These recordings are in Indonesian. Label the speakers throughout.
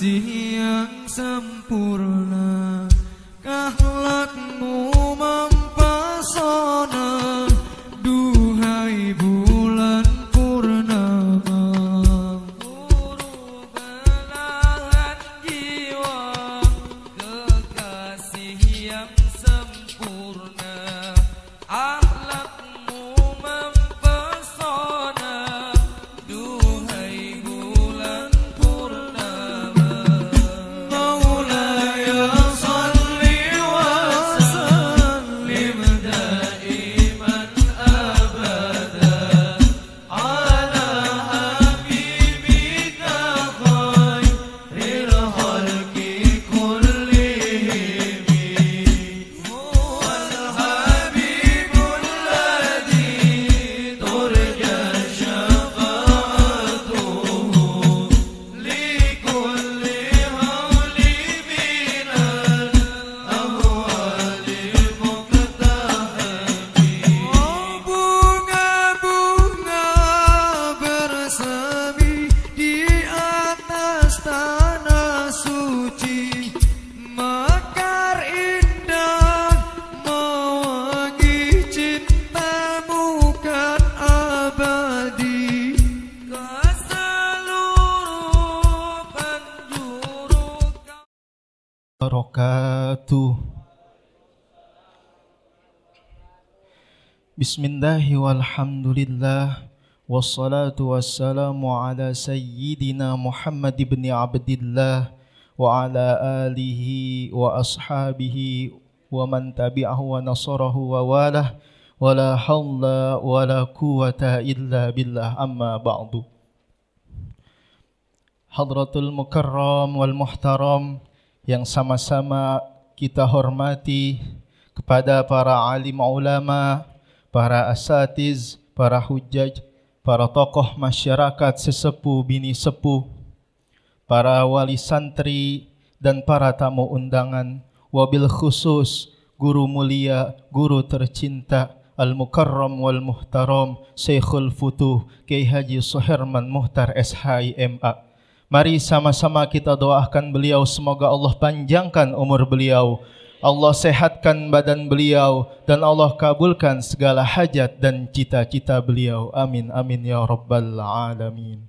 Speaker 1: giếng sâm
Speaker 2: وبركاته بسم الله والحمد لله والصلاة والسلام على سيدنا محمد بن عبد الله وعلى آله وأصحابه ومن تبعه ونصره وواله ولا حول ولا قوة إلا بالله أما بعد حضرة المكرم والمحترم yang sama-sama kita hormati kepada para alim ulama, para asatiz, para hujaj, para tokoh masyarakat sesepuh bini sepuh, para wali santri dan para tamu undangan, wabil khusus guru mulia, guru tercinta, Al-Mukarram wal-Muhtaram Syekhul Futuh Kiai Haji Suherman Muhtar SHIMA Mari sama-sama kita doakan beliau semoga Allah panjangkan umur beliau. Allah sehatkan badan beliau dan Allah kabulkan segala hajat dan cita-cita beliau. Amin amin ya rabbal alamin.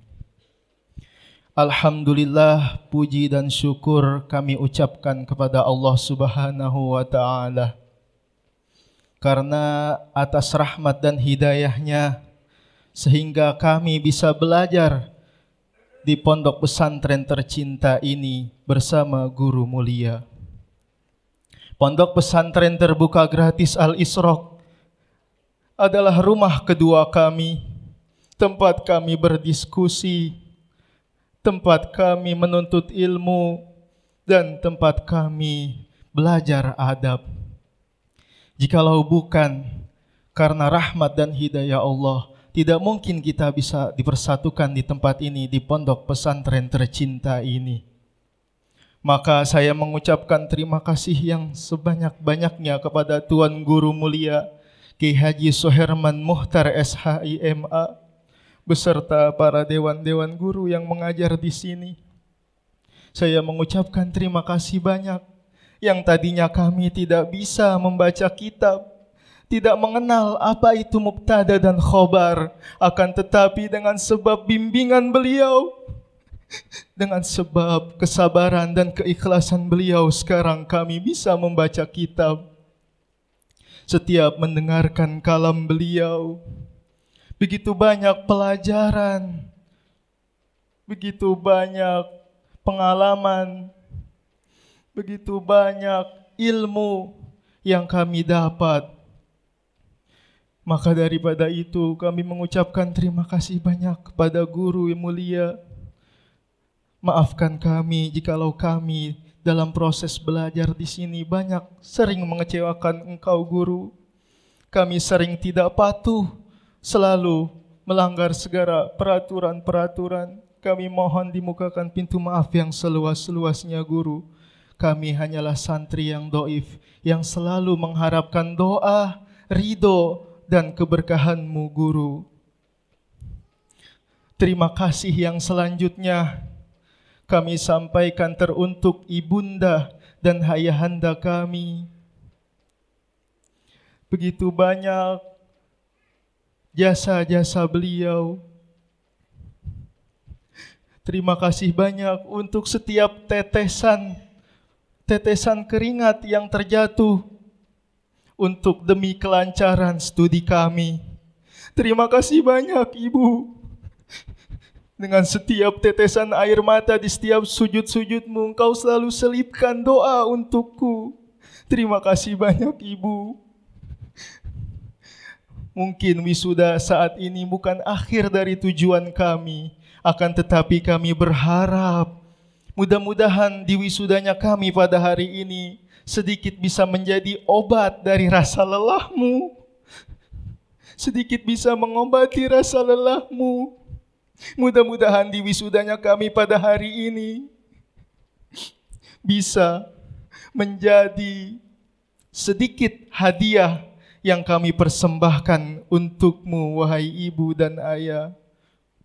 Speaker 2: Alhamdulillah puji dan syukur kami ucapkan kepada Allah Subhanahu wa taala. Karena atas rahmat dan hidayahnya sehingga kami bisa belajar di pondok pesantren tercinta ini bersama guru mulia. Pondok pesantren terbuka gratis Al-Isrok adalah rumah kedua kami, tempat kami berdiskusi, tempat kami menuntut ilmu, dan tempat kami belajar adab. Jikalau bukan karena rahmat dan hidayah Allah, tidak mungkin kita bisa dipersatukan di tempat ini, di pondok pesantren tercinta ini. Maka saya mengucapkan terima kasih yang sebanyak-banyaknya kepada Tuan Guru Mulia Ki Haji Soherman Muhtar SHIMA beserta para dewan-dewan guru yang mengajar di sini. Saya mengucapkan terima kasih banyak yang tadinya kami tidak bisa membaca kitab tidak mengenal apa itu muktada dan khobar. Akan tetapi dengan sebab bimbingan beliau, dengan sebab kesabaran dan keikhlasan beliau sekarang kami bisa membaca kitab. Setiap mendengarkan kalam beliau, begitu banyak pelajaran, begitu banyak pengalaman, begitu banyak ilmu yang kami dapat maka daripada itu kami mengucapkan terima kasih banyak kepada guru yang mulia. Maafkan kami jikalau kami dalam proses belajar di sini banyak sering mengecewakan engkau guru. Kami sering tidak patuh, selalu melanggar segala peraturan-peraturan. Kami mohon dimukakan pintu maaf yang seluas-luasnya guru. Kami hanyalah santri yang doif, yang selalu mengharapkan doa, ridho, dan keberkahanmu Guru. Terima kasih yang selanjutnya kami sampaikan teruntuk ibunda dan ayahanda kami. Begitu banyak jasa-jasa beliau. Terima kasih banyak untuk setiap tetesan tetesan keringat yang terjatuh untuk demi kelancaran studi kami. Terima kasih banyak Ibu. Dengan setiap tetesan air mata di setiap sujud-sujudmu, engkau selalu selipkan doa untukku. Terima kasih banyak Ibu. Mungkin wisuda saat ini bukan akhir dari tujuan kami, akan tetapi kami berharap mudah-mudahan di wisudanya kami pada hari ini sedikit bisa menjadi obat dari rasa lelahmu. Sedikit bisa mengobati rasa lelahmu. Mudah-mudahan di wisudanya kami pada hari ini bisa menjadi sedikit hadiah yang kami persembahkan untukmu, wahai ibu dan ayah.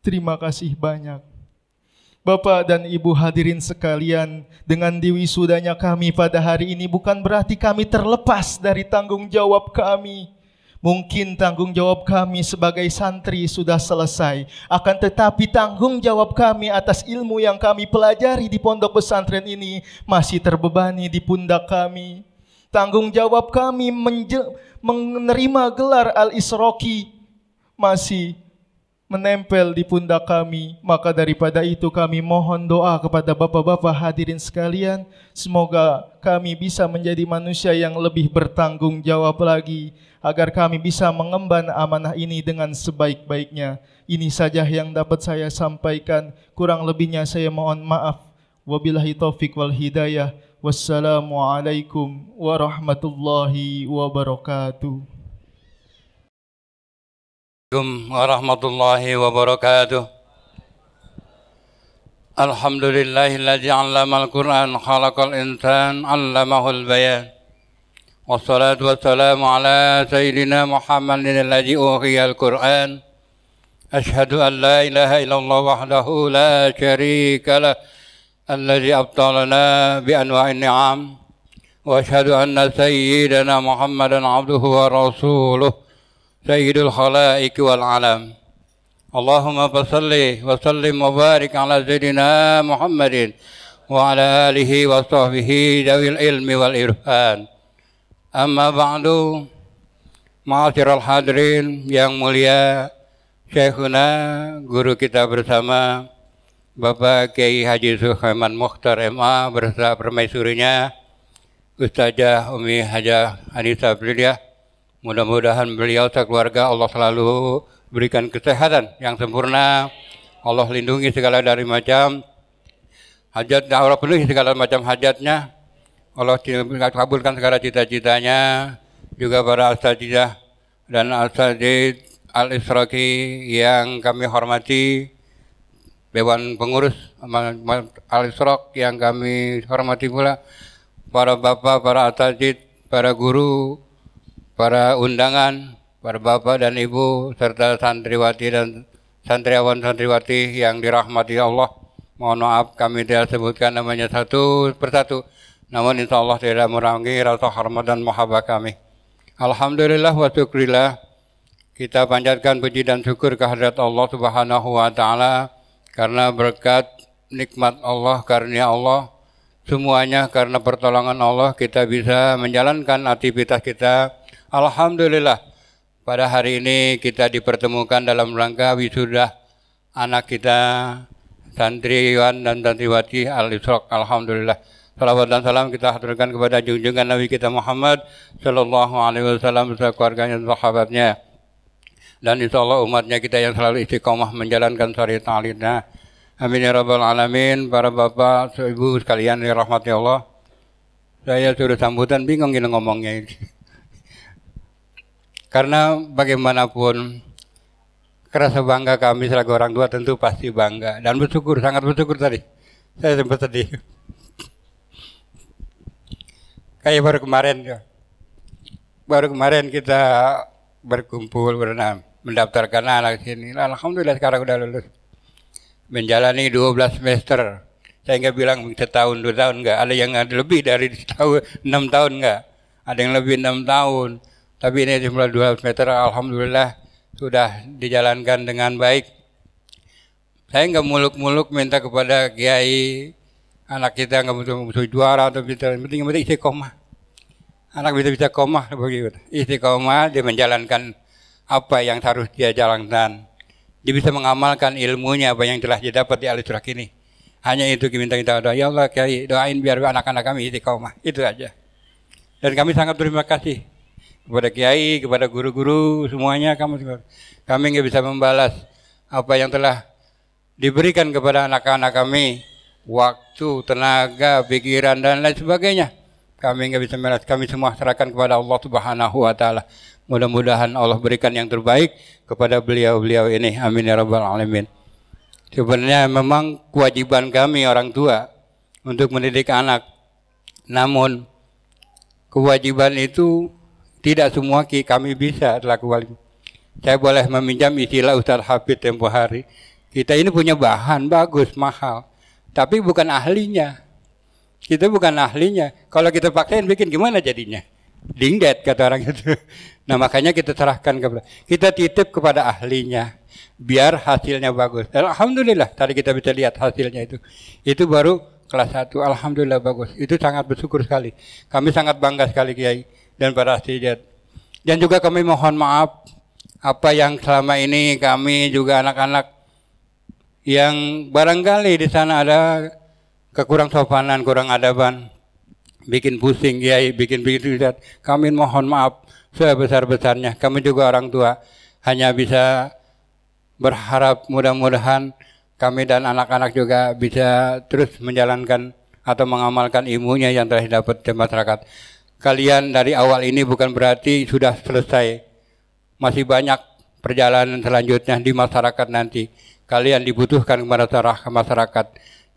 Speaker 2: Terima kasih banyak. Bapak dan Ibu hadirin sekalian, dengan diwisudanya kami pada hari ini bukan berarti kami terlepas dari tanggung jawab kami. Mungkin tanggung jawab kami sebagai santri sudah selesai, akan tetapi tanggung jawab kami atas ilmu yang kami pelajari di pondok pesantren ini masih terbebani di pundak kami. Tanggung jawab kami menerima gelar Al-Isroki masih menempel di pundak kami. Maka daripada itu kami mohon doa kepada Bapak-Bapak hadirin sekalian, semoga kami bisa menjadi manusia yang lebih bertanggung jawab lagi, agar kami bisa mengemban amanah ini dengan sebaik-baiknya. Ini saja yang dapat saya sampaikan, kurang lebihnya saya mohon maaf. Wabillahi taufiq wal hidayah. Wassalamualaikum warahmatullahi wabarakatuh.
Speaker 3: عليكم ورحمة الله وبركاته الحمد لله الذي علم القرآن خلق الإنسان علمه البيان والصلاة والسلام على سيدنا محمد الذي أوحي القرآن أشهد أن لا إله إلا الله وحده لا شريك له الذي أبطلنا بأنواع النعم وأشهد أن سيدنا محمدا عبده ورسوله sayyidul khalaiki wal alam Allahumma fasalli wa sallim wa barik ala sayyidina Muhammadin wa ala alihi wa sahbihi dawil ilmi wal irfan amma ba'du ma'asyiral hadirin yang mulia Syekhuna guru kita bersama Bapak Kiai Haji Suhaiman Mukhtar MA berserta permaisurinya Ustazah Umi Hajah Anissa Abdullah Mudah-mudahan beliau sekeluarga Allah selalu berikan kesehatan yang sempurna. Allah lindungi segala dari macam hajat dan Allah penuhi segala macam hajatnya. Allah kabulkan segala cita-citanya. Juga para asatidah dan asatid al-Israqi yang kami hormati. Dewan Pengurus Al-Israq yang kami hormati pula. Para bapak, para asatid, para guru, para undangan, para bapak dan ibu, serta santriwati dan santriawan santriwati yang dirahmati Allah. Mohon maaf kami tidak sebutkan namanya satu persatu, namun insya Allah tidak merangi rasa hormat dan mahabbah kami. Alhamdulillah wa syukrillah, kita panjatkan puji dan syukur kehadirat Allah Subhanahu wa taala karena berkat nikmat Allah karunia Allah semuanya karena pertolongan Allah kita bisa menjalankan aktivitas kita Alhamdulillah pada hari ini kita dipertemukan dalam rangka wisuda anak kita Yuan dan santriwati al isrok Alhamdulillah. Salawat dan salam kita haturkan kepada junjungan Nabi kita Muhammad Sallallahu Alaihi Wasallam serta keluarganya dan sahabatnya. Dan insya Allah umatnya kita yang selalu istiqomah menjalankan syariat ta'alidna. Amin ya rabbal alamin. Para bapak, ibu sekalian rahmati Allah. Saya suruh sambutan bingung ini ngomongnya ini. Karena bagaimanapun kerasa bangga kami selaku orang tua tentu pasti bangga dan bersyukur sangat bersyukur tadi. Saya sempat tadi Kayak baru kemarin ya. baru kemarin kita berkumpul pernah mendaftarkan anak sini. Alhamdulillah sekarang udah lulus. Menjalani 12 semester. Saya nggak bilang setahun dua tahun nggak. Ada yang ada lebih dari setahun enam tahun nggak. Ada yang lebih enam tahun tapi ini jumlah 200 meter alhamdulillah sudah dijalankan dengan baik. Saya nggak muluk-muluk minta kepada kiai anak kita nggak butuh, butuh juara atau yang penting penting istiqomah. Anak bisa bisa koma begitu. Istiqomah dia menjalankan apa yang harus dia jalankan. Dia bisa mengamalkan ilmunya apa yang telah dia dapat di alis surak Hanya itu kita kita doa. Ya Allah kiai doain biar anak-anak kami istiqomah. Itu aja. Dan kami sangat terima kasih kepada kiai, kepada guru-guru semuanya kamu kami nggak bisa membalas apa yang telah diberikan kepada anak-anak kami waktu, tenaga, pikiran dan lain sebagainya. Kami nggak bisa membalas, kami semua serahkan kepada Allah Subhanahu wa taala. Mudah-mudahan Allah berikan yang terbaik kepada beliau-beliau ini. Amin ya rabbal alamin. Sebenarnya memang kewajiban kami orang tua untuk mendidik anak. Namun kewajiban itu tidak semua ki kami bisa laku wali. Saya boleh meminjam istilah Ustaz Habib tempo hari. Kita ini punya bahan bagus, mahal. Tapi bukan ahlinya. Kita bukan ahlinya. Kalau kita paksain bikin gimana jadinya? Dingdet kata orang itu. Nah makanya kita serahkan kepada kita titip kepada ahlinya biar hasilnya bagus. Alhamdulillah tadi kita bisa lihat hasilnya itu. Itu baru kelas 1 alhamdulillah bagus. Itu sangat bersyukur sekali. Kami sangat bangga sekali Kiai dan para hadirin. Dan juga kami mohon maaf apa yang selama ini kami juga anak-anak yang barangkali di sana ada kekurang sopanan, kurang adaban, bikin pusing ya, bikin bikin iya. tidak. Kami mohon maaf sebesar-besarnya. Kami juga orang tua hanya bisa berharap mudah-mudahan kami dan anak-anak juga bisa terus menjalankan atau mengamalkan ilmunya yang telah didapat di masyarakat kalian dari awal ini bukan berarti sudah selesai. Masih banyak perjalanan selanjutnya di masyarakat nanti. Kalian dibutuhkan kepada masyarakat.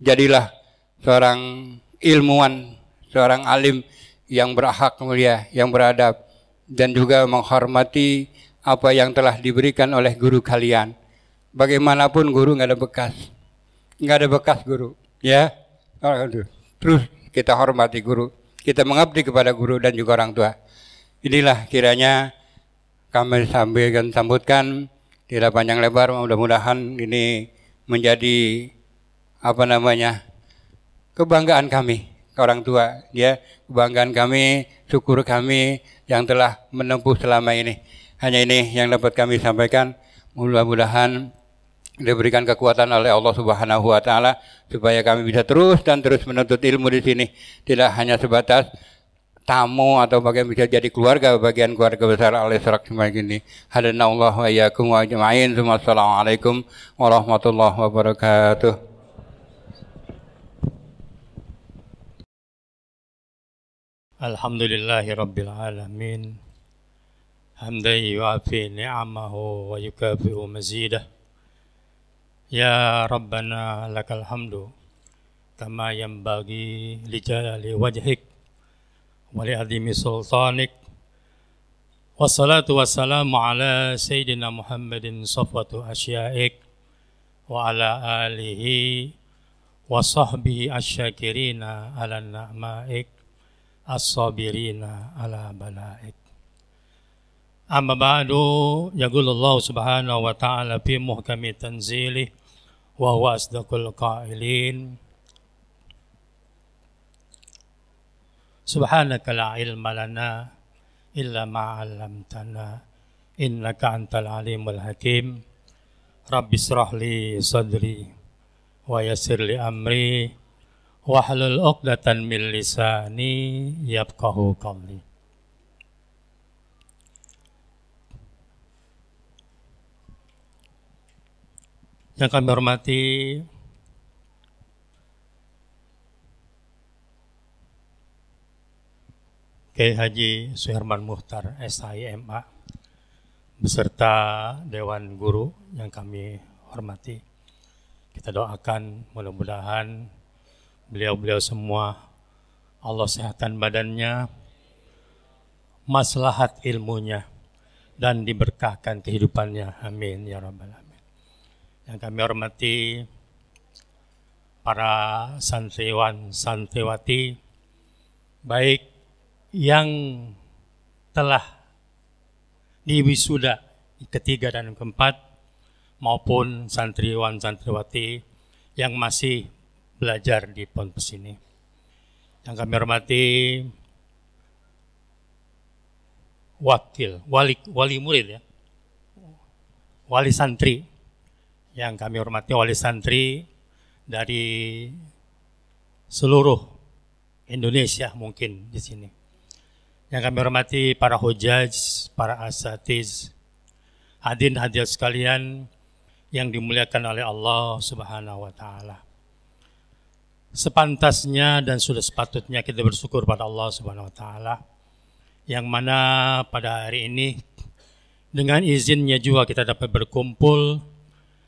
Speaker 3: Jadilah seorang ilmuwan, seorang alim yang berhak mulia, yang beradab dan juga menghormati apa yang telah diberikan oleh guru kalian. Bagaimanapun guru nggak ada bekas, nggak ada bekas guru, ya. Terus kita hormati guru kita mengabdi kepada guru dan juga orang tua. Inilah kiranya kami sampaikan sambutkan tidak panjang lebar mudah-mudahan ini menjadi apa namanya kebanggaan kami orang tua ya kebanggaan kami syukur kami yang telah menempuh selama ini hanya ini yang dapat kami sampaikan mudah-mudahan diberikan kekuatan oleh Allah Subhanahu wa taala supaya kami bisa terus dan terus menuntut ilmu di sini tidak hanya sebatas tamu atau bagian bisa jadi keluarga bagian keluarga besar oleh serak semacam ini hadirna Allah wa iyyakum wa Jamain assalamualaikum warahmatullahi wabarakatuh
Speaker 4: Alhamdulillahi Rabbil Alamin Hamdai wa'afi ni'amahu wa yukafi'u mazidah Ya Rabbana lakal hamdu Kama yang bagi lijala li wajhik Wa li adhimi sultanik Wassalatu wassalamu ala Sayyidina Muhammadin Sofatu asyaik Wa ala alihi Wa sahbihi asyakirina ala na'maik as ala balaik Amma ba'du yaqulullahu subhanahu wa ta'ala fi muhkami tanzili wa huwa asdaqul qailin Subhanaka la ilma lana illa ma 'allamtana innaka antal alimul hakim rabis israhli sadri wa yassir li amri wahlul 'uqdatan min lisani yafqahu qawli Yang kami hormati Kiai Haji Suherman Muhtar SIMA beserta Dewan Guru yang kami hormati. Kita doakan mudah-mudahan beliau-beliau semua Allah sehatan badannya, maslahat ilmunya, dan diberkahkan kehidupannya. Amin ya rabbal alamin yang kami hormati para santriwan santriwati, baik yang telah diwisuda ketiga dan keempat, maupun santriwan santriwati yang masih belajar di ponpes ini. Yang kami hormati wakil, wali, wali murid ya, wali santri yang kami hormati wali santri dari seluruh Indonesia mungkin di sini. Yang kami hormati para hujaj, para asatiz, hadirin hadirat sekalian yang dimuliakan oleh Allah Subhanahu wa taala. Sepantasnya dan sudah sepatutnya kita bersyukur pada Allah Subhanahu wa taala yang mana pada hari ini dengan izinnya juga kita dapat berkumpul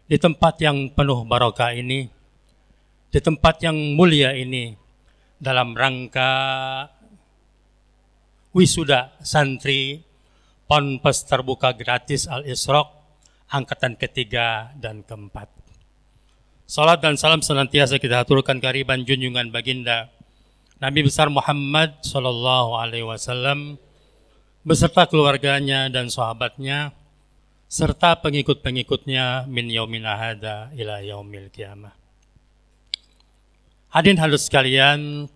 Speaker 4: di tempat yang penuh barokah ini, di tempat yang mulia ini, dalam rangka wisuda santri Ponpes terbuka gratis Al-Isrok angkatan ketiga dan keempat. Salat dan salam senantiasa kita aturkan kariban junjungan baginda Nabi besar Muhammad Shallallahu Alaihi Wasallam beserta keluarganya dan sahabatnya serta pengikut-pengikutnya min yaumil ahada ila yaumil kiamah. Hadirin halus sekalian,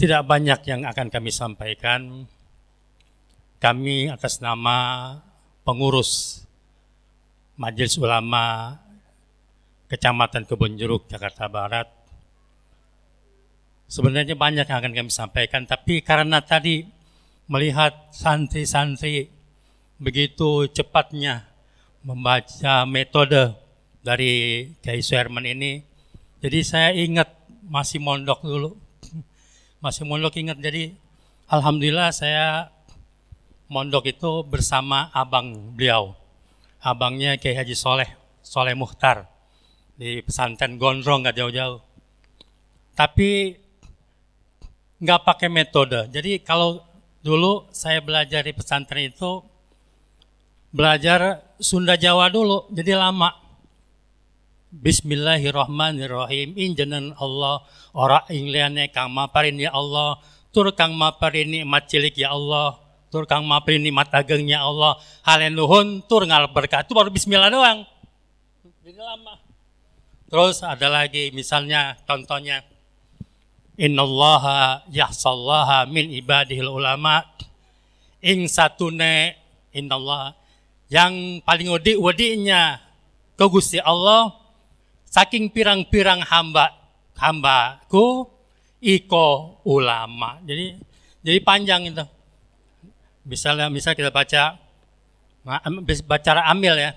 Speaker 4: tidak banyak yang akan kami sampaikan. Kami atas nama pengurus Majelis Ulama Kecamatan Kebonjeruk, Jakarta Barat. Sebenarnya banyak yang akan kami sampaikan, tapi karena tadi melihat santri-santri begitu cepatnya membaca metode dari Kiai Suherman ini. Jadi saya ingat masih mondok dulu. Masih mondok ingat. Jadi alhamdulillah saya mondok itu bersama abang beliau. Abangnya Kiai Haji Soleh, Soleh Muhtar di pesantren Gondrong gak jauh-jauh. Tapi nggak pakai metode. Jadi kalau dulu saya belajar di pesantren itu belajar Sunda Jawa dulu, jadi lama. Bismillahirrahmanirrahim. Injenan Allah, ora ingliane kang maparin ya Allah, tur kang maparin nikmat cilik ya Allah, tur kang maparin nikmat ya Allah. Halen luhun tur ngal berkat. Itu baru bismillah doang. Jadi lama. Terus ada lagi misalnya contohnya Innallaha yahsallaha min ibadihil ulama. Ing satune innallaha yang paling wedi-wedinya ke Gusti Allah saking pirang-pirang hamba hambaku iko ulama. Jadi jadi panjang itu. Misalnya misal kita baca baca amil ya.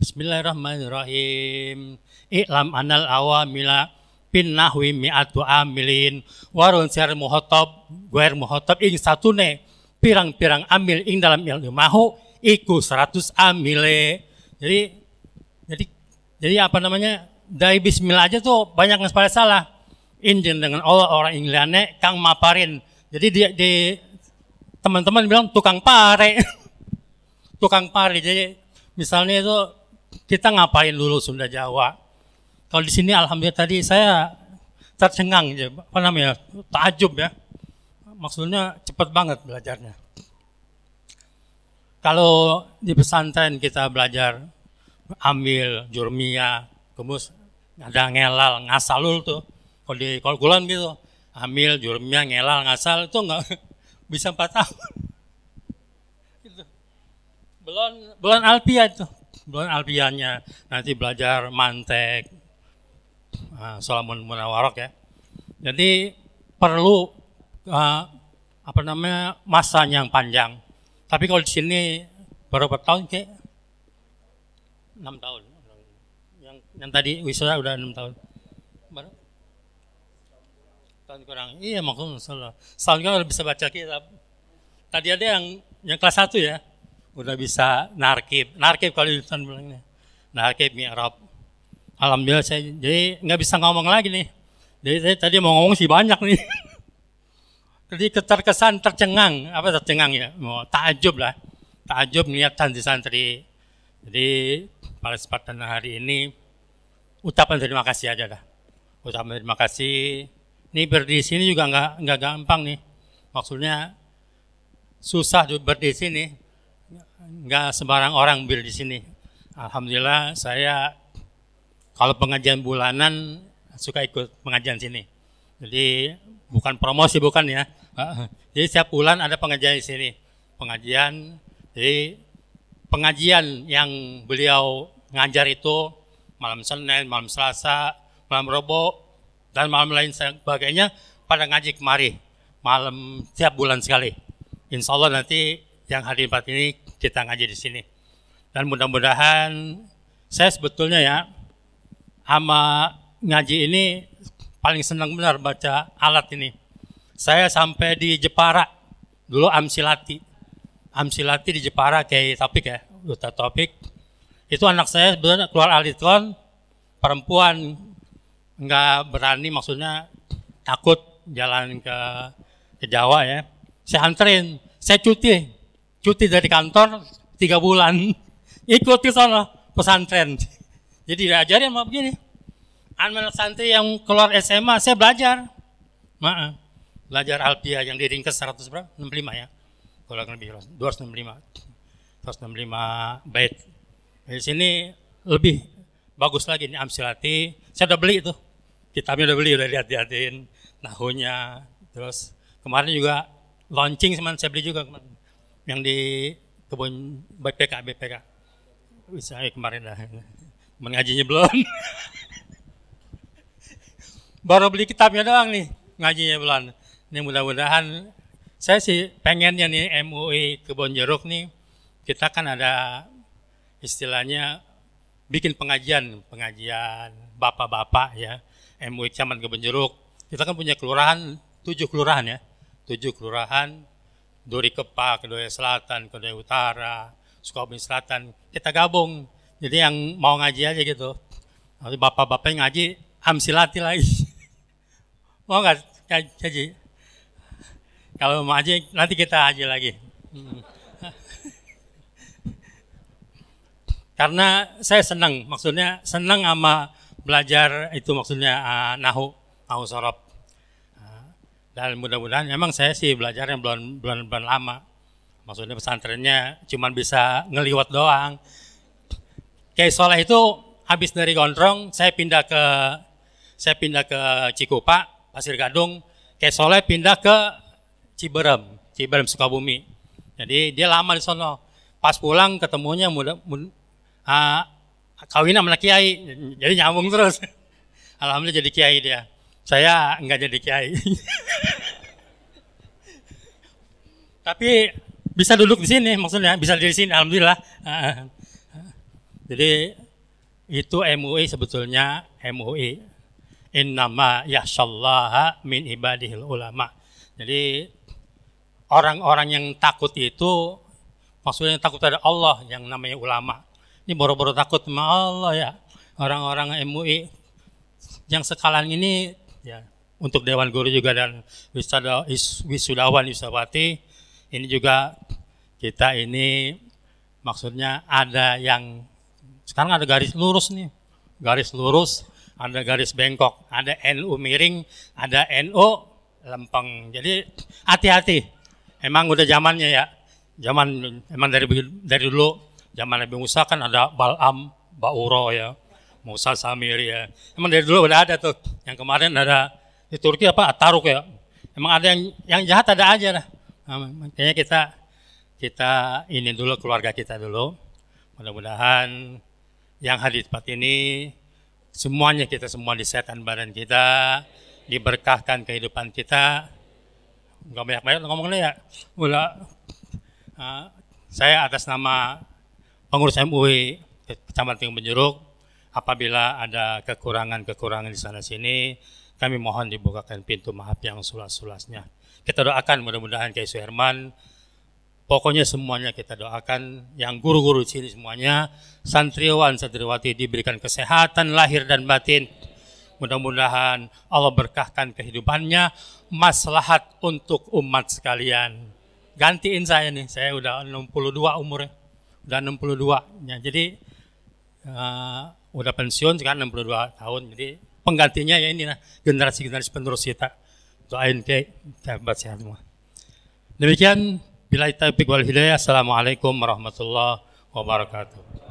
Speaker 4: Bismillahirrahmanirrahim. Iklam anal awamila bin nahwi mi'atu amilin warun syar muhotob guer muhotob ing satune pirang-pirang amil ing dalam ilmu mahu iku 100 amile. Jadi jadi jadi apa namanya? Dari bismillah aja tuh banyak yang salah salah. Injil dengan Allah orang Inggrisnya kang maparin. Jadi dia di teman-teman bilang tukang pare. tukang pare. Jadi misalnya itu kita ngapain dulu Sunda Jawa. Kalau di sini alhamdulillah tadi saya tercengang apa namanya? takjub ya maksudnya cepat banget belajarnya. Kalau di pesantren kita belajar ambil jurmia, kemus ada ngelal, ngasalul tuh. Kalau di kalkulan gitu, ambil jurmia, ngelal, ngasal itu nggak bisa empat tahun. Gitu. belon belon alpia itu, Belon alpianya. Nanti belajar mantek, ah, Solomon Munawarok ya. Jadi perlu Eh, apa namanya masanya yang panjang. Tapi kalau di sini berapa tahun ke enam tahun. Yang yang tadi wisuda udah enam tahun. Baru? Tahun kurang. Iya maksudnya salah. Setahun udah bisa baca kitab. Tadi ada yang yang kelas satu ya udah bisa narkib narkib kalau jurusan bilangnya narkib Arab alhamdulillah saya jadi nggak bisa ngomong lagi nih jadi saya tadi mau ngomong sih banyak nih Jadi terkesan tercengang, apa tercengang ya? Mau oh, takjub lah. Takjub melihat santri-santri. Jadi pada kesempatan hari ini ucapan terima kasih aja lah. Ucapan terima kasih. Ini berdiri sini juga nggak nggak gampang nih. Maksudnya susah juga berdiri sini. Nggak sembarang orang berdiri sini. Alhamdulillah saya kalau pengajian bulanan suka ikut pengajian sini jadi bukan promosi bukan ya. Jadi setiap bulan ada pengajian di sini. Pengajian, jadi pengajian yang beliau ngajar itu malam Senin, malam Selasa, malam Robo, dan malam lain sebagainya pada ngaji kemari. Malam setiap bulan sekali. Insya Allah nanti yang hari empat ini kita ngaji di sini. Dan mudah-mudahan saya sebetulnya ya sama ngaji ini paling senang benar baca alat ini. Saya sampai di Jepara, dulu Amsilati. Amsilati di Jepara kayak topik ya, duta topik. Itu anak saya sebenarnya keluar alitron, perempuan nggak berani maksudnya takut jalan ke ke Jawa ya. Saya anterin, saya cuti, cuti dari kantor tiga bulan, ikut ke sana pesantren. Jadi diajarin mau begini, anak santri yang keluar SMA saya belajar. Maaf. Eh, belajar Alpia yang diringkas 100 berapa? 65 ya. Kalau lebih 265. 265 bait. Di sini lebih bagus lagi ini Amsilati. Saya udah beli itu. Kitabnya udah beli, udah lihat-lihatin nahunya. Terus kemarin juga launching semen saya beli juga kemarin. Yang di kebun BPK BPK. Bisa eh, kemarin dah. Mengajinya belum. baru beli kitabnya doang nih ngajinya bulan. Ini mudah-mudahan saya sih pengennya nih MUI Kebon Jeruk nih kita kan ada istilahnya bikin pengajian, pengajian bapak-bapak ya MUI Kecamatan Kebon Jeruk. Kita kan punya kelurahan tujuh kelurahan ya, tujuh kelurahan Duri Kepa, Kedoya Selatan, Kedoya Utara, Sukabumi Selatan. Kita gabung. Jadi yang mau ngaji aja gitu. Nanti bapak-bapak ngaji hamsilati lagi mau oh, nggak Haji? Kalau mau aja, nanti kita aja lagi. Hmm. Karena saya senang, maksudnya senang sama belajar itu maksudnya uh, nahu, nahu sorop. dan mudah-mudahan memang saya sih belajar yang bulan-bulan lama. Maksudnya pesantrennya cuma bisa ngeliwat doang. Kayak soalnya itu habis dari Gondrong saya pindah ke saya pindah ke Cikupa Pasir Gadung, kayak Soleh pindah ke Ciberem, Ciberem Sukabumi. Jadi dia lama di sana. Pas pulang ketemunya muda, muda uh, kawin sama kiai, jadi nyambung terus. Alhamdulillah jadi kiai dia. Saya nggak jadi kiai. Tapi bisa duduk di sini maksudnya, bisa di sini alhamdulillah. Ah, ah. jadi itu MUI sebetulnya MUI innama yahsallaha min ibadihil ulama. Jadi orang-orang yang takut itu maksudnya takut ada Allah yang namanya ulama. Ini boro-boro takut sama Allah ya. Orang-orang MUI yang sekalian ini ya untuk Dewan Guru juga dan wisudawan wisudawati ini juga kita ini maksudnya ada yang sekarang ada garis lurus nih garis lurus ada garis bengkok, ada NU miring, ada NU lempeng. Jadi hati-hati. Emang udah zamannya ya. Zaman emang dari dari dulu zaman Nabi Musa kan ada Balam, Bauro ya. Musa Samir ya. Emang dari dulu udah ada tuh. Yang kemarin ada di Turki apa Ataruk ya. Emang ada yang yang jahat ada aja lah. Nah, makanya kita kita ini dulu keluarga kita dulu. Mudah-mudahan yang hadir tempat ini semuanya kita semua disehatkan badan kita, diberkahkan kehidupan kita. Enggak banyak-banyak ngomongnya ya. Mula, uh, ah, saya atas nama pengurus MUI Kecamatan Penjuruk apabila ada kekurangan-kekurangan di sana sini, kami mohon dibukakan pintu maaf yang sulas-sulasnya. Kita doakan mudah-mudahan Kiai Suherman Pokoknya semuanya kita doakan yang guru-guru di sini semuanya, santriwan, santriwati diberikan kesehatan lahir dan batin. Mudah-mudahan Allah berkahkan kehidupannya, maslahat untuk umat sekalian. Gantiin saya nih, saya udah 62 umurnya, udah 62. Ya, jadi uh, udah pensiun sekarang 62 tahun, jadi penggantinya ya ini nah, generasi-generasi penerus kita. Doain kayak sehat semua.
Speaker 1: Demikian Bila itu wal hidayah. Assalamualaikum warahmatullahi wabarakatuh.